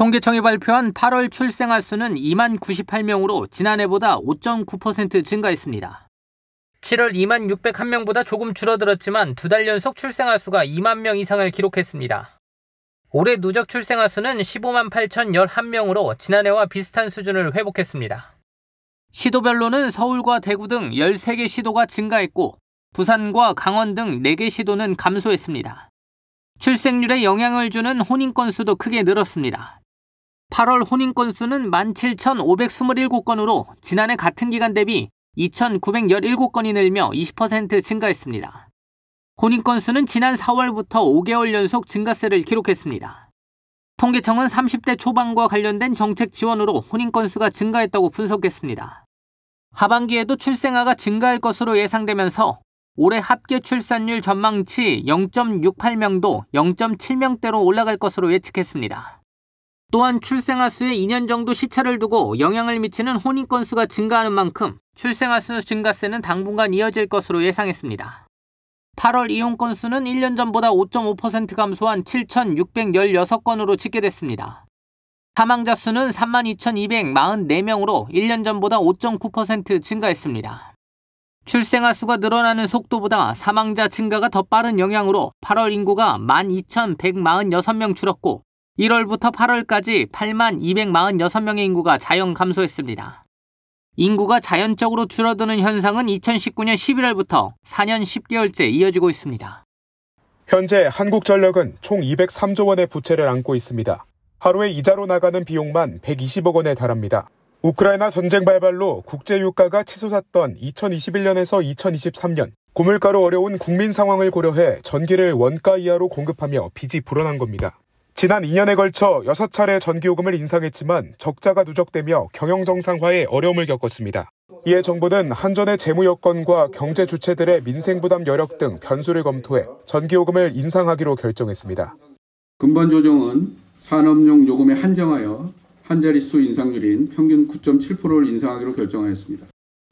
통계청이 발표한 8월 출생아 수는 2만 98명으로 지난해보다 5.9% 증가했습니다. 7월 2만 601명보다 조금 줄어들었지만 두 달 연속 출생아 수가 2만 명 이상을 기록했습니다. 올해 누적 출생아 수는 15만 8,011명으로 지난해와 비슷한 수준을 회복했습니다. 시도별로는 서울과 대구 등 13개 시도가 증가했고 부산과 강원 등 4개 시도는 감소했습니다. 출생률에 영향을 주는 혼인 건수도 크게 늘었습니다. 8월 혼인 건수는 17,527건으로 지난해 같은 기간 대비 2,917건이 늘며 20% 증가했습니다. 혼인 건수는 지난 4월부터 5개월 연속 증가세를 기록했습니다. 통계청은 30대 초반과 관련된 정책 지원으로 혼인 건수가 증가했다고 분석했습니다. 하반기에도 출생아가 증가할 것으로 예상되면서 올해 합계 출산율 전망치 0.68명도 0.7명대로 올라갈 것으로 예측했습니다. 또한 출생아 수에 2년 정도 시차를 두고 영향을 미치는 혼인 건수가 증가하는 만큼 출생아 수 증가세는 당분간 이어질 것으로 예상했습니다. 8월 이혼 건수는 1년 전보다 5.5% 감소한 7,616건으로 집계됐습니다. 사망자 수는 32,244명으로 1년 전보다 5.9% 증가했습니다. 출생아 수가 늘어나는 속도보다 사망자 증가가 더 빠른 영향으로 8월 인구가 12,146명 줄었고 1월부터 8월까지 8만 246명의 인구가 자연 감소했습니다. 인구가 자연적으로 줄어드는 현상은 2019년 11월부터 4년 10개월째 이어지고 있습니다. 현재 한국전력은 총 203조 원의 부채를 안고 있습니다. 하루에 이자로 나가는 비용만 120억 원에 달합니다. 우크라이나 전쟁 발발로 국제유가가 치솟았던 2021년에서 2023년 고물가로 어려운 국민 상황을 고려해 전기를 원가 이하로 공급하며 빚이 불어난 겁니다. 지난 2년에 걸쳐 6차례 전기요금을 인상했지만 적자가 누적되며 경영 정상화에 어려움을 겪었습니다. 이에 정부는 한전의 재무 여건과 경제 주체들의 민생 부담 여력 등 변수를 검토해 전기요금을 인상하기로 결정했습니다. 금번 조정은 산업용 요금에 한정하여 한 자릿수 인상률인 평균 9.7%를 인상하기로 결정하였습니다.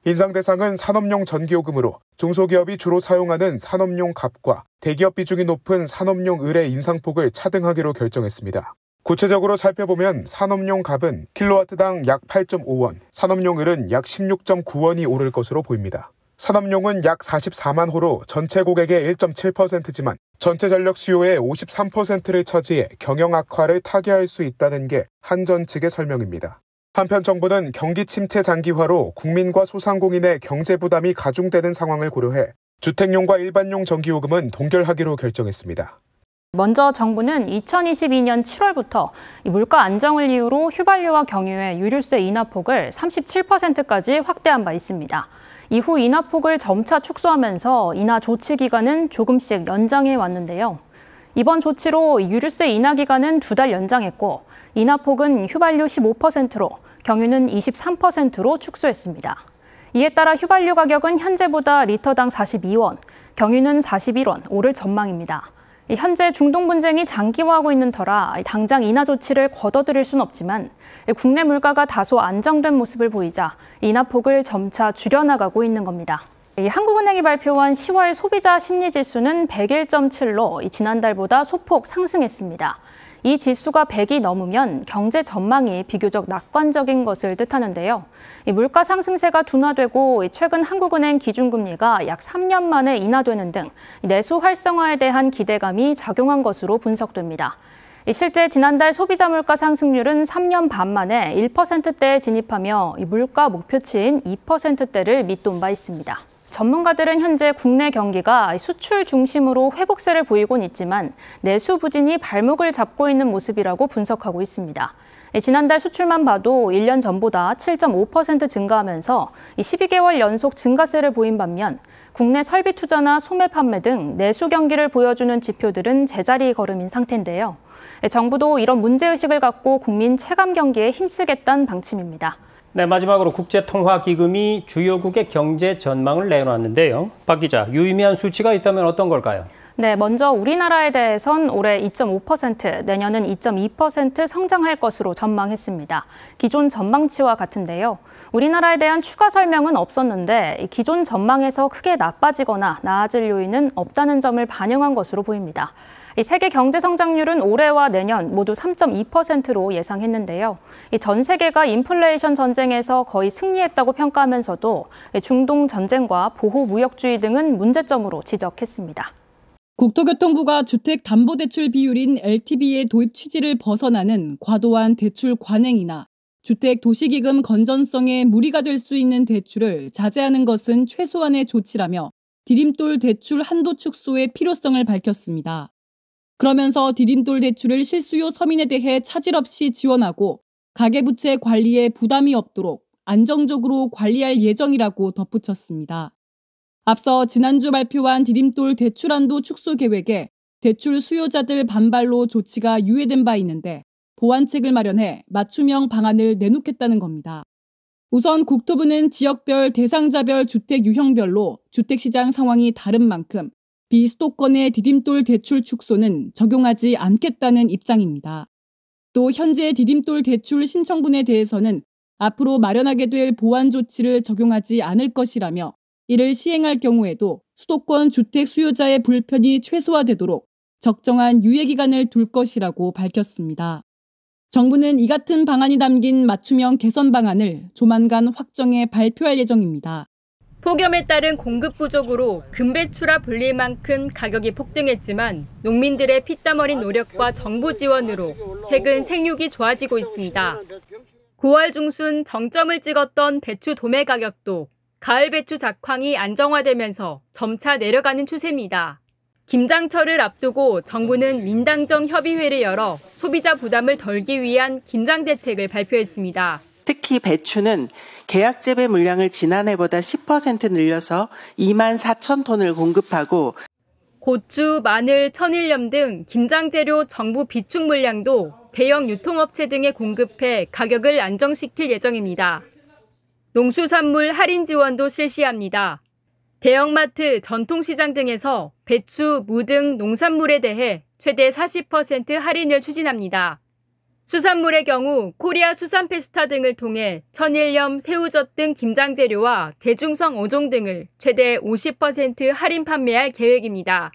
인상 대상은 산업용 전기요금으로 중소기업이 주로 사용하는 산업용 값과 대기업 비중이 높은 산업용 을의 인상폭을 차등하기로 결정했습니다. 구체적으로 살펴보면 산업용 값은 킬로와트당 약 8.5원, 산업용 을은 약 16.9원이 오를 것으로 보입니다. 산업용은 약 44만 호로 전체 고객의 1.7%지만 전체 전력 수요의 53%를 차지해 경영 악화를 타개할 수 있다는 게 한전 측의 설명입니다. 한편 정부는 경기 침체 장기화로 국민과 소상공인의 경제 부담이 가중되는 상황을 고려해 주택용과 일반용 전기요금은 동결하기로 결정했습니다. 먼저 정부는 2022년 7월부터 물가 안정을 이유로 휘발유와 경유의 유류세 인하폭을 37%까지 확대한 바 있습니다. 이후 인하폭을 점차 축소하면서 인하 조치 기간은 조금씩 연장해 왔는데요. 이번 조치로 유류세 인하 기간은 두 달 연장했고 인하폭은 휘발유 15%로 경유는 23%로 축소했습니다. 이에 따라 휘발유 가격은 현재보다 리터당 42원, 경유는 41원 오를 전망입니다. 현재 중동 분쟁이 장기화하고 있는 터라 당장 인하 조치를 걷어들일 순 없지만 국내 물가가 다소 안정된 모습을 보이자 인하폭을 점차 줄여나가고 있는 겁니다. 한국은행이 발표한 10월 소비자 심리지수는 101.7로 지난달보다 소폭 상승했습니다. 이 지수가 100이 넘으면 경제 전망이 비교적 낙관적인 것을 뜻하는데요. 물가 상승세가 둔화되고 최근 한국은행 기준금리가 약 3년 만에 인하되는 등 내수 활성화에 대한 기대감이 작용한 것으로 분석됩니다. 실제 지난달 소비자 물가 상승률은 3년 반 만에 1%대에 진입하며 물가 목표치인 2%대를 밑돈 바 있습니다. 전문가들은 현재 국내 경기가 수출 중심으로 회복세를 보이곤 있지만 내수 부진이 발목을 잡고 있는 모습이라고 분석하고 있습니다. 예, 지난달 수출만 봐도 1년 전보다 7.5% 증가하면서 12개월 연속 증가세를 보인 반면 국내 설비 투자나 소매 판매 등 내수 경기를 보여주는 지표들은 제자리 걸음인 상태인데요. 예, 정부도 이런 문제의식을 갖고 국민 체감 경기에 힘쓰겠다는 방침입니다. 네, 마지막으로 국제통화기금이 주요국의 경제 전망을 내놨는데요. 박 기자, 유의미한 수치가 있다면 어떤 걸까요? 네, 먼저 우리나라에 대해선 올해 2.5%, 내년은 2.2% 성장할 것으로 전망했습니다. 기존 전망치와 같은데요. 우리나라에 대한 추가 설명은 없었는데 기존 전망에서 크게 나빠지거나 나아질 요인은 없다는 점을 반영한 것으로 보입니다. 세계 경제 성장률은 올해와 내년 모두 3.2%로 예상했는데요. 전 세계가 인플레이션 전쟁에서 거의 승리했다고 평가하면서도 중동 전쟁과 보호 무역주의 등은 문제점으로 지적했습니다. 국토교통부가 주택담보대출 비율인 LTV의 도입 취지를 벗어나는 과도한 대출 관행이나 주택 도시기금 건전성에 무리가 될 수 있는 대출을 자제하는 것은 최소한의 조치라며 디딤돌 대출 한도 축소의 필요성을 밝혔습니다. 그러면서 디딤돌 대출을 실수요 서민에 대해 차질 없이 지원하고 가계부채 관리에 부담이 없도록 안정적으로 관리할 예정이라고 덧붙였습니다. 앞서 지난주 발표한 디딤돌 대출 한도 축소 계획에 대출 수요자들 반발로 조치가 유예된 바 있는데 보완책을 마련해 맞춤형 방안을 내놓겠다는 겁니다. 우선 국토부는 지역별 대상자별 주택 유형별로 주택시장 상황이 다른 만큼 비수도권의 디딤돌 대출 축소는 적용하지 않겠다는 입장입니다. 또 현재 디딤돌 대출 신청분에 대해서는 앞으로 마련하게 될 보완 조치를 적용하지 않을 것이라며 이를 시행할 경우에도 수도권 주택 수요자의 불편이 최소화되도록 적정한 유예기간을 둘 것이라고 밝혔습니다. 정부는 이 같은 방안이 담긴 맞춤형 개선 방안을 조만간 확정해 발표할 예정입니다. 폭염에 따른 공급 부족으로 금배추라 불릴 만큼 가격이 폭등했지만 농민들의 피땀 어린 노력과 정부 지원으로 최근 생육이 좋아지고 있습니다. 9월 중순 정점을 찍었던 배추 도매 가격도 가을 배추 작황이 안정화되면서 점차 내려가는 추세입니다. 김장철을 앞두고 정부는 민당정 협의회를 열어 소비자 부담을 덜기 위한 김장 대책을 발표했습니다. 특히 배추는 계약 재배 물량을 지난해보다 10% 늘려서 2만 4천 톤을 공급하고 고추, 마늘, 천일염 등 김장 재료 정부 비축 물량도 대형 유통업체 등에 공급해 가격을 안정시킬 예정입니다. 농수산물 할인 지원도 실시합니다. 대형마트, 전통시장 등에서 배추, 무 등 농산물에 대해 최대 40% 할인을 추진합니다. 수산물의 경우 코리아 수산페스타 등을 통해 천일염, 새우젓 등 김장재료와 대중성 어종 등을 최대 50% 할인 판매할 계획입니다.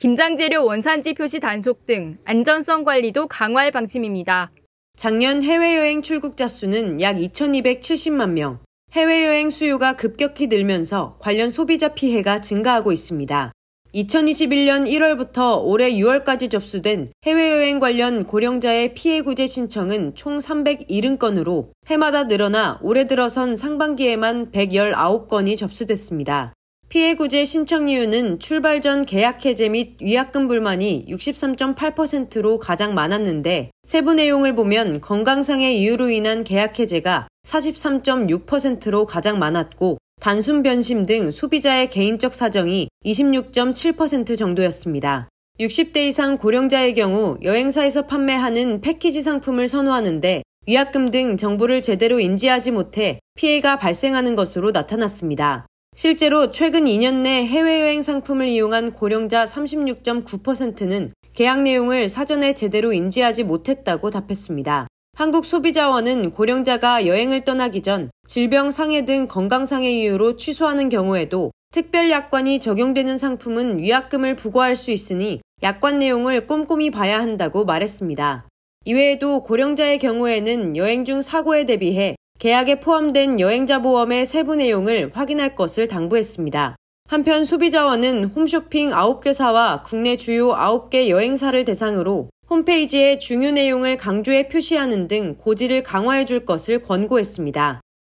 김장재료 원산지 표시 단속 등 안전성 관리도 강화할 방침입니다. 작년 해외여행 출국자 수는 약 2,270만 명. 해외여행 수요가 급격히 늘면서 관련 소비자 피해가 증가하고 있습니다. 2021년 1월부터 올해 6월까지 접수된 해외여행 관련 고령자의 피해 구제 신청은 총 370건으로 해마다 늘어나 올해 들어선 상반기에만 119건이 접수됐습니다. 피해 구제 신청 이유는 출발 전 계약 해제 및 위약금 불만이 63.8%로 가장 많았는데 세부 내용을 보면 건강상의 이유로 인한 계약 해제가 43.6%로 가장 많았고 단순 변심 등 소비자의 개인적 사정이 26.7% 정도였습니다. 60대 이상 고령자의 경우 여행사에서 판매하는 패키지 상품을 선호하는데 위약금 등 정보를 제대로 인지하지 못해 피해가 발생하는 것으로 나타났습니다. 실제로 최근 2년 내 해외여행 상품을 이용한 고령자 36.9%는 계약 내용을 사전에 제대로 인지하지 못했다고 답했습니다. 한국소비자원은 고령자가 여행을 떠나기 전 질병 상해 등 건강상해 이유로 취소하는 경우에도 특별 약관이 적용되는 상품은 위약금을 부과할 수 있으니 약관 내용을 꼼꼼히 봐야 한다고 말했습니다. 이외에도 고령자의 경우에는 여행 중 사고에 대비해 계약에 포함된 여행자 보험의 세부 내용을 확인할 것을 당부했습니다. 한편 소비자원은 홈쇼핑 9개사와 국내 주요 9개 여행사를 대상으로 홈페이지에 중요 내용을 강조해 표시하는 등 고지를 강화해 줄 것을 권고했습니다.